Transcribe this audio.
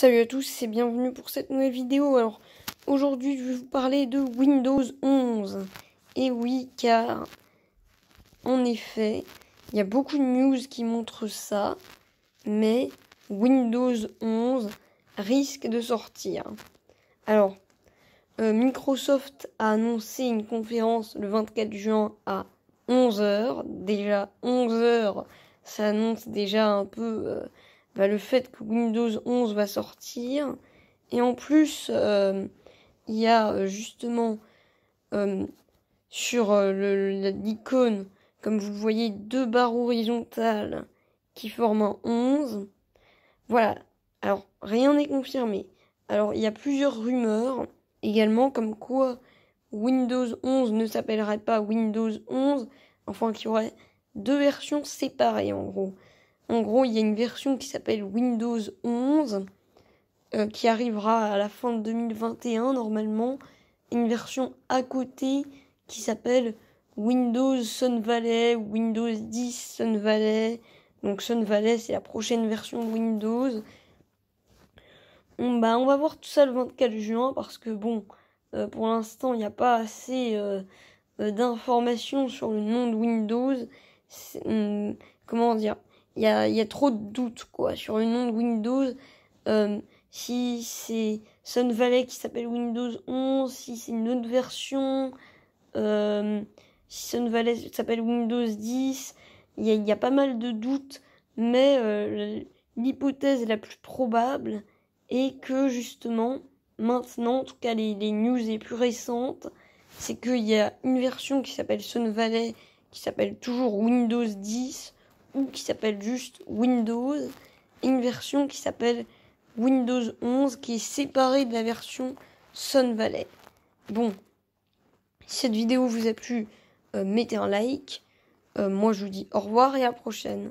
Salut à tous et bienvenue pour cette nouvelle vidéo. Alors aujourd'hui je vais vous parler de Windows 11. Et oui car en effet il y a beaucoup de news qui montrent ça mais Windows 11 risque de sortir. Alors euh, Microsoft a annoncé une conférence le 24 juin à 11h. Déjà 11h ça annonce déjà un peu... Euh, bah, le fait que Windows 11 va sortir. Et en plus, euh, il y a euh, justement euh, sur l'icône, comme vous voyez, deux barres horizontales qui forment un 11. Voilà. Alors, rien n'est confirmé. Alors, il y a plusieurs rumeurs également comme quoi Windows 11 ne s'appellerait pas Windows 11, enfin qu'il y aurait deux versions séparées en gros. En gros, il y a une version qui s'appelle Windows 11 euh, qui arrivera à la fin de 2021 normalement. Une version à côté qui s'appelle Windows Sun Valley, Windows 10 Sun Valley. Donc Sun Valley, c'est la prochaine version de Windows. On, bah, on va voir tout ça le 24 juin parce que bon, euh, pour l'instant, il n'y a pas assez euh, d'informations sur le nom de Windows. Hmm, comment dire il y a, trop de doutes quoi sur le nom de Windows. Euh, si c'est Sun Valley qui s'appelle Windows 11, si c'est une autre version, euh, si Sun Valley s'appelle Windows 10, il y, a, pas mal de doutes, mais euh, l'hypothèse la plus probable est que justement, maintenant, en tout cas les, les news les plus récentes, c'est qu'il y a une version qui s'appelle Sun Valley, qui s'appelle toujours Windows 10, ou qui s'appelle juste Windows, une version qui s'appelle Windows 11 qui est séparée de la version Sun Valley. Bon, si cette vidéo vous a plu, euh, mettez un like. Euh, moi je vous dis au revoir et à la prochaine.